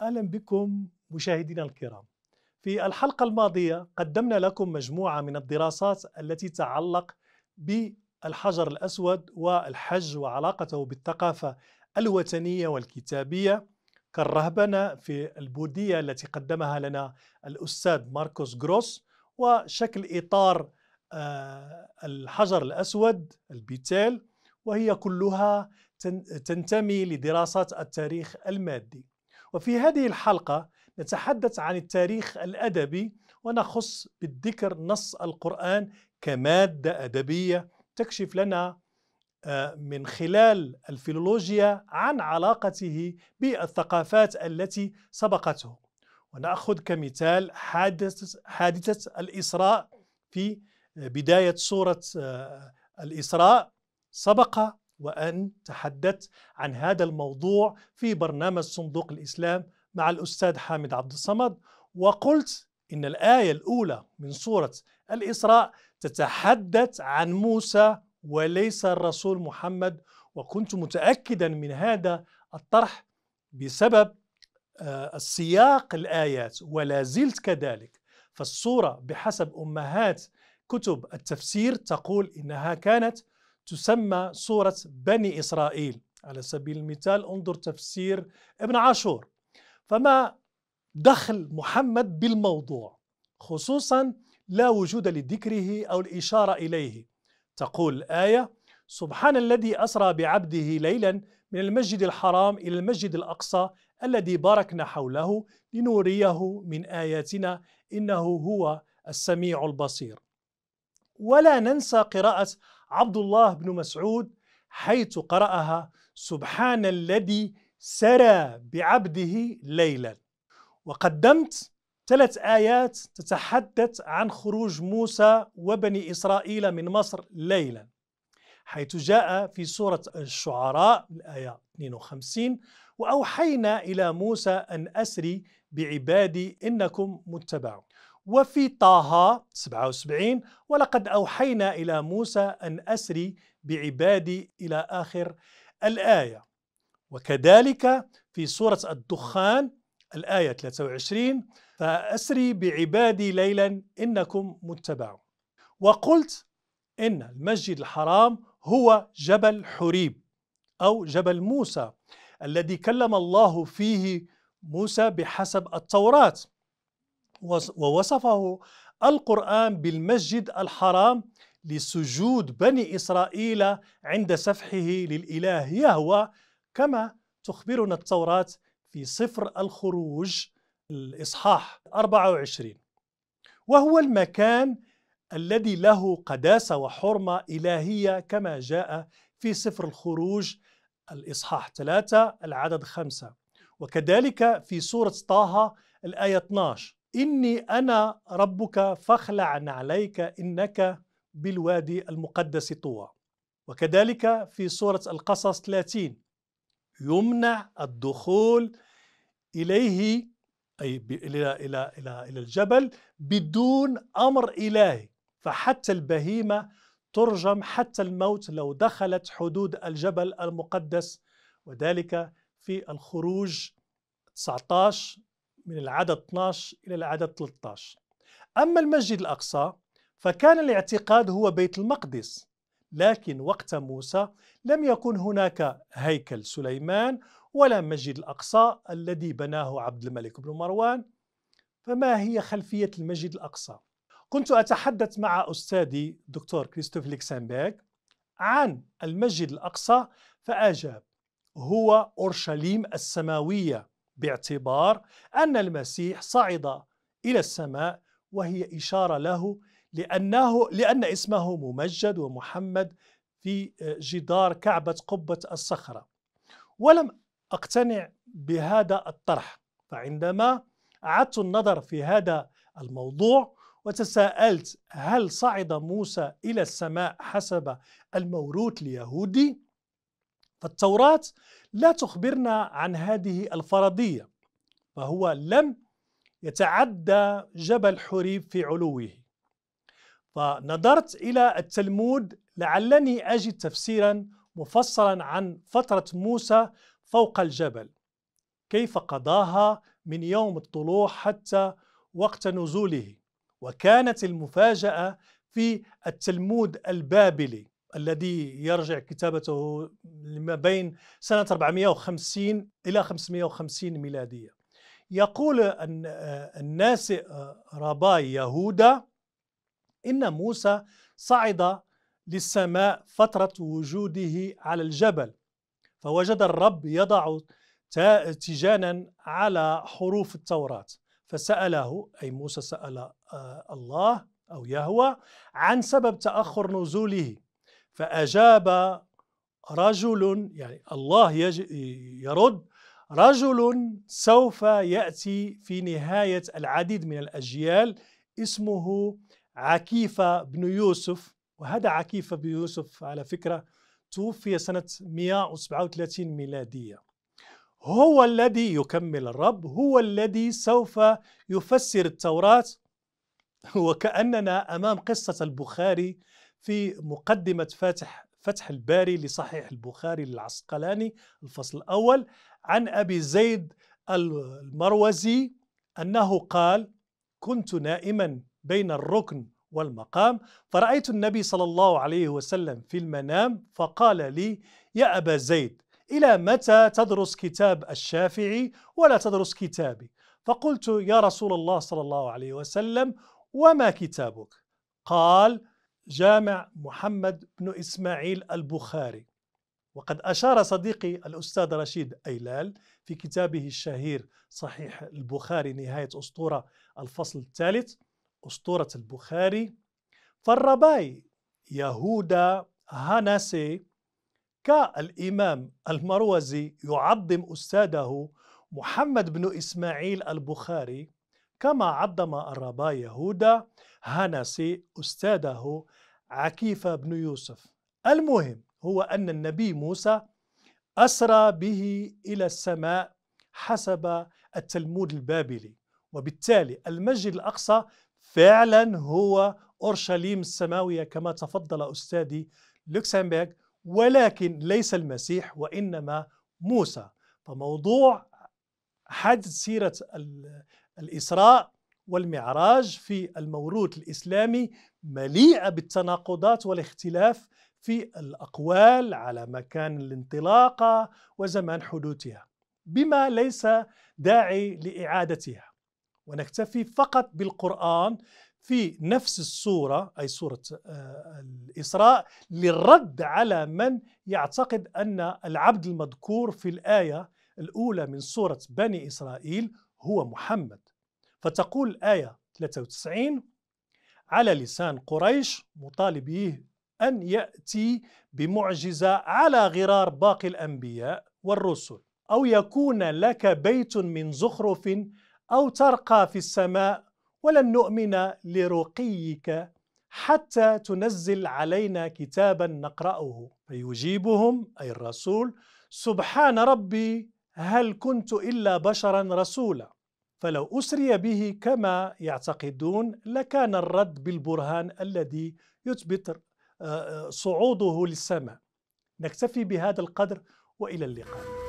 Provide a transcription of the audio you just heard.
اهلا بكم مشاهدينا الكرام. في الحلقه الماضيه قدمنا لكم مجموعه من الدراسات التي تتعلق بالحجر الاسود والحج وعلاقته بالثقافه الوثنيه والكتابيه كالرهبنه في البوديه التي قدمها لنا الاستاذ ماركوس جروس وشكل اطار آه، الحجر الاسود البيتيل وهي كلها تنتمي لدراسات التاريخ المادي. وفي هذه الحلقة نتحدث عن التاريخ الأدبي ونخص بالذكر نص القرآن كمادة أدبية تكشف لنا آه، من خلال الفيلولوجيا عن علاقته بالثقافات التي سبقته ونأخذ كمثال حادثة, حادثة الإسراء في آه، بداية سورة آه، الإسراء سبق وأن تحدثت عن هذا الموضوع في برنامج صندوق الإسلام مع الأستاذ حامد عبد الصمد وقلت إن الآية الأولى من سورة الإسراء تتحدث عن موسى وليس الرسول محمد وكنت متأكدا من هذا الطرح بسبب آه، سياق الآيات ولا زلت كذلك فالصورة بحسب أمهات كتب التفسير تقول إنها كانت تسمى سورة بني إسرائيل على سبيل المثال انظر تفسير ابن عاشور فما دخل محمد بالموضوع خصوصا لا وجود لذكره أو الإشارة إليه تقول الآية سبحان الذي أسرى بعبده ليلا من المسجد الحرام إلى المسجد الأقصى الذي باركنا حوله لنوريه من آياتنا إنه هو السميع البصير ولا ننسى قراءة عبد الله بن مسعود حيث قرأها سبحان الذي سرى بعبده ليلا وقدمت ثلاث آيات تتحدث عن خروج موسى وبني إسرائيل من مصر ليلا حيث جاء في سورة الشعراء الآية 52 وأوحينا إلى موسى أن أسري بعبادي إنكم متبعون وفي طه 77 ولقد أوحينا إلى موسى أن أسري بعبادي إلى آخر الآية وكذلك في سورة الدخان الآية 23 فأسري بعبادي ليلا إنكم متبعون وقلت إن المسجد الحرام هو جبل حريب أو جبل موسى الذي كلم الله فيه موسى بحسب التوراة ووصفه القرآن بالمسجد الحرام لسجود بني إسرائيل عند سفحه للإله يهوى كما تخبرنا التوراة في سفر الخروج الإصحاح 24 وهو المكان الذي له قداسة وحرمة إلهية كما جاء في سفر الخروج الإصحاح 3 العدد 5 وكذلك في سورة طه الآية 12 إني أنا ربك فاخلع عليك إنك بالوادي المقدس طوى وكذلك في سورة القصص 30 يمنع الدخول إليه أي إلى إلى إلى إلى الجبل بدون أمر إلهي فحتى البهيمة ترجم حتى الموت لو دخلت حدود الجبل المقدس وذلك في الخروج 19 من العدد 12 إلى العدد 13 أما المسجد الأقصى فكان الاعتقاد هو بيت المقدس لكن وقت موسى لم يكن هناك هيكل سليمان ولا مسجد الأقصى الذي بناه عبد الملك بن مروان فما هي خلفية المسجد الأقصى؟ كنت أتحدث مع أستاذي دكتور كريستوف ليكسنبيرغ عن المسجد الأقصى فأجاب هو أورشليم السماوية باعتبار أن المسيح صعد إلى السماء وهي إشارة له لأنه لأن اسمه ممجد ومحمد في آه، جدار كعبة قبة الصخرة ولم أقتنع بهذا الطرح فعندما أعدت النظر في هذا الموضوع وتساءلت هل صعد موسى إلى السماء حسب الموروث اليهودي التوراة لا تخبرنا عن هذه الفرضية فهو لم يتعدى جبل حريب في علوه فنظرت إلى التلمود لعلني أجد تفسيرا مفصلا عن فترة موسى فوق الجبل كيف قضاها من يوم الطلوع حتى وقت نزوله وكانت المفاجأة في التلمود البابلي الذي يرجع كتابته لما بين سنة 450 إلى 550 ميلادية يقول آه، الناسئ آه، رباي يهودا إن موسى صعد للسماء فترة وجوده على الجبل فوجد الرب يضع تيجانا على حروف التوراة فسأله أي موسى سأل آه، الله أو يهوى عن سبب تأخر نزوله فأجاب رجل يعني الله يرد رجل سوف يأتي في نهاية العديد من الأجيال اسمه عكيفة بن يوسف وهذا عكيفة بن يوسف على فكرة توفي سنة 137 ميلادية هو الذي يكمل الرب هو الذي سوف يفسر التوراة وكأننا أمام قصة البخاري في مقدمة فاتح فتح الباري لصحيح البخاري للعسقلاني الفصل الأول عن أبي زيد المروزي أنه قال كنت نائما بين الركن والمقام فرأيت النبي صلى الله عليه وسلم في المنام فقال لي يا أبا زيد إلى متى تدرس كتاب الشافعي ولا تدرس كتابي فقلت يا رسول الله صلى الله عليه وسلم وما كتابك قال جامع محمد بن إسماعيل البخاري وقد أشار صديقي الأستاذ رشيد أيلال في كتابه الشهير صحيح البخاري نهاية أسطورة الفصل الثالث أسطورة البخاري فالرباي يهودا هاناسي كالإمام المروزي يعظم أستاذه محمد بن إسماعيل البخاري كما عظم الربا يهودا هانسي أستاذه عكيفة بن يوسف المهم هو أن النبي موسى أسرى به إلى السماء حسب التلمود البابلي وبالتالي المسجد الأقصى فعلا هو أورشليم السماوية كما تفضل أستاذي لوكسمبرغ ولكن ليس المسيح وإنما موسى فموضوع حد سيرة الإسراء والمعراج في الموروث الإسلامي مليئة بالتناقضات والاختلاف في الأقوال على مكان الانطلاقة وزمان حدوثها بما ليس داعي لإعادتها ونكتفي فقط بالقرآن في نفس الصورة أي صورة آه، الإسراء للرد على من يعتقد أن العبد المذكور في الآية الأولى من سورة بني إسرائيل هو محمد فتقول الآية 93 على لسان قريش مطالبيه أن يأتي بمعجزة على غرار باقي الأنبياء والرسل أو يكون لك بيت من زخرف أو ترقى في السماء ولن نؤمن لرقيك حتى تنزل علينا كتابا نقرأه فيجيبهم أي الرسول سبحان ربي هل كنت إلا بشرا رسولا فلو أسري به كما يعتقدون لكان الرد بالبرهان الذي يثبت آه، آه، صعوده للسماء نكتفي بهذا القدر والى اللقاء